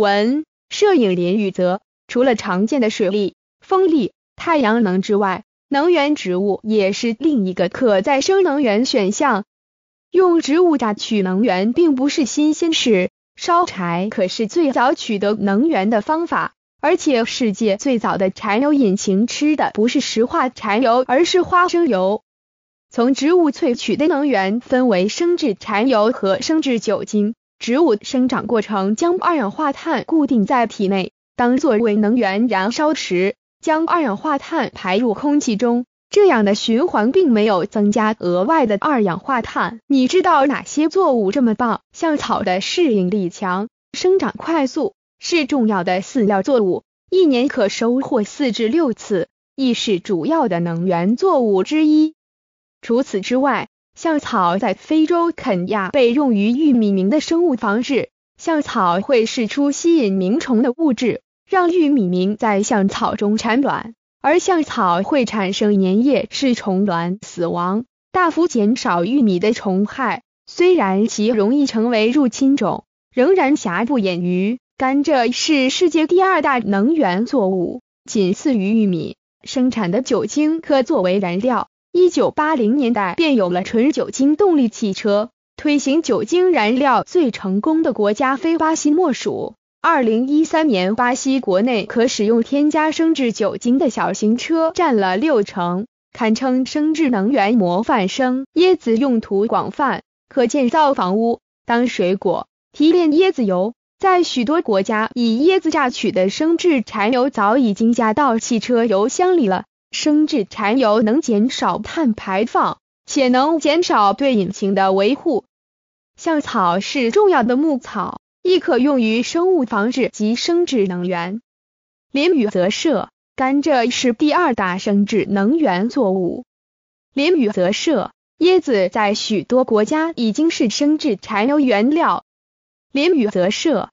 文摄影林雨泽，除了常见的水力、风力、太阳能之外，能源植物也是另一个可再生能源选项。用植物榨取能源并不是新鲜事，烧柴可是最早取得能源的方法，而且世界最早的柴油引擎吃的不是石化柴油，而是花生油。从植物萃取的能源分为生质柴油和生质酒精。植物生长过程将二氧化碳固定在体内，当作为能源燃烧时，将二氧化碳排入空气中。这样的循环并没有增加额外的二氧化碳。你知道哪些作物这么棒？像草的适应力强，生长快速，是重要的饲料作物，一年可收获四至六次，亦是主要的能源作物之一。除此之外，象草在非洲肯亚被用于玉米螟的生物防治。象草会释出吸引螟虫的物质，让玉米螟在象草中产卵，而象草会产生粘液使虫卵死亡，大幅减少玉米的虫害。虽然其容易成为入侵种，仍然瑕不掩瑜。甘蔗是世界第二大能源作物，仅次于玉米，生产的酒精可作为燃料。一九八零年代便有了纯酒精动力汽车，推行酒精燃料最成功的国家非巴西莫属。二零一三年，巴西国内可使用添加生质酒精的小型车占了六成，堪称生质能源模范生。椰子用途广泛，可建造房屋，当水果，提炼椰子油，在许多国家以椰子榨取的生质柴油早已经加到汽车油箱里了。生制柴油能减少碳排放，且能减少对引擎的维护。象草是重要的牧草，亦可用于生物防治及生殖能源。林雨则设甘蔗是第二大生质能源作物。林雨则设椰子在许多国家已经是生质柴油原料。林雨则设